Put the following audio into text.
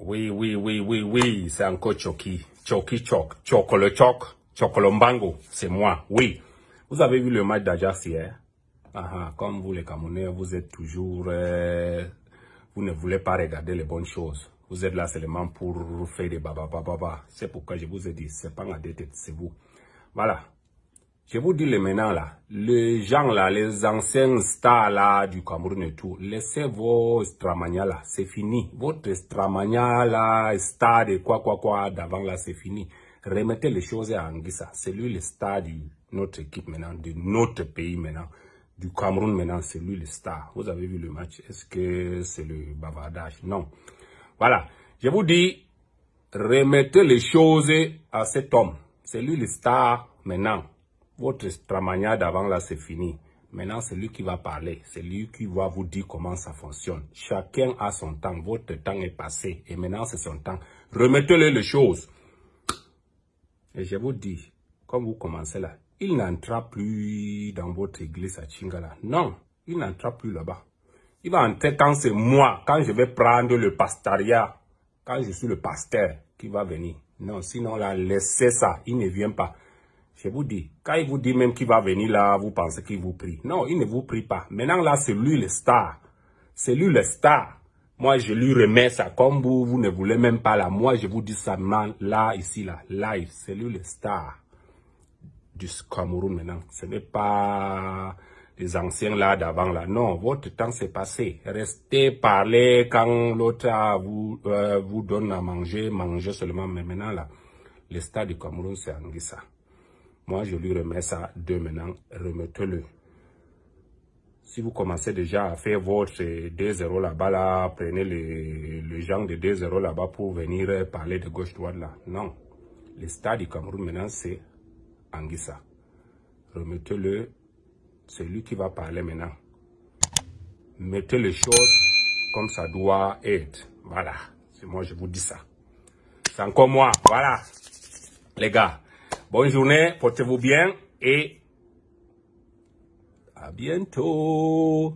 Oui, oui, oui, oui, oui, c'est encore Choki. Choki Chok. Chocolo Chok. Chocolombango. C'est moi, oui. Vous avez vu le match d'Ajax hier ah, ah Comme vous les Camerounais, vous êtes toujours... Euh, vous ne voulez pas regarder les bonnes choses. Vous êtes là seulement pour faire des baba. C'est pourquoi je vous ai dit, c'est pas la tête, c'est vous. Voilà. Je vous dis le maintenant là, les gens là, les anciens stars là du Cameroun et tout, laissez vos stramania là, c'est fini. Votre stramania là, star de quoi quoi quoi d'avant là, c'est fini. Remettez les choses à Anguissa. C'est lui le star de notre équipe maintenant, de notre pays maintenant du Cameroun maintenant, c'est lui le star. Vous avez vu le match. Est-ce que c'est le bavardage Non. Voilà. Je vous dis, remettez les choses à cet homme. C'est lui le star maintenant. Votre stramania d'avant là, c'est fini. Maintenant, c'est lui qui va parler. C'est lui qui va vous dire comment ça fonctionne. Chacun a son temps. Votre temps est passé. Et maintenant, c'est son temps. Remettez-le les choses. Et je vous dis, quand vous commencez là, il n'entra plus dans votre église à Chingala. Non, il n'entra plus là-bas. Il va entrer quand c'est moi, quand je vais prendre le pastariat, quand je suis le pasteur qui va venir. Non, sinon là, laissez ça. Il ne vient pas. Je vous dis, quand il vous dit même qu'il va venir là, vous pensez qu'il vous prie. Non, il ne vous prie pas. Maintenant là, c'est lui le star. C'est lui le star. Moi, je lui remets ça comme vous, vous ne voulez même pas là. Moi, je vous dis ça là, ici, là, live. C'est lui le star du Cameroun maintenant. Ce n'est pas les anciens là d'avant là. Non, votre temps s'est passé. Restez parler quand l'autre vous, euh, vous donne à manger, mangez seulement. Mais maintenant là, le star du Cameroun, c'est Anguissa. Moi, je lui remets ça de maintenant. Remettez-le. Si vous commencez déjà à faire votre 2-0 euh, là-bas, là, prenez le, le genre de 2-0 là-bas pour venir parler de gauche-droite là. Non. Le stade du Cameroun maintenant, c'est Anguissa. Remettez-le. C'est lui qui va parler maintenant. Mettez les choses comme ça doit être. Voilà. C'est Moi, je vous dis ça. C'est encore moi. Voilà. Les gars. Bonne journée, portez-vous bien et à bientôt.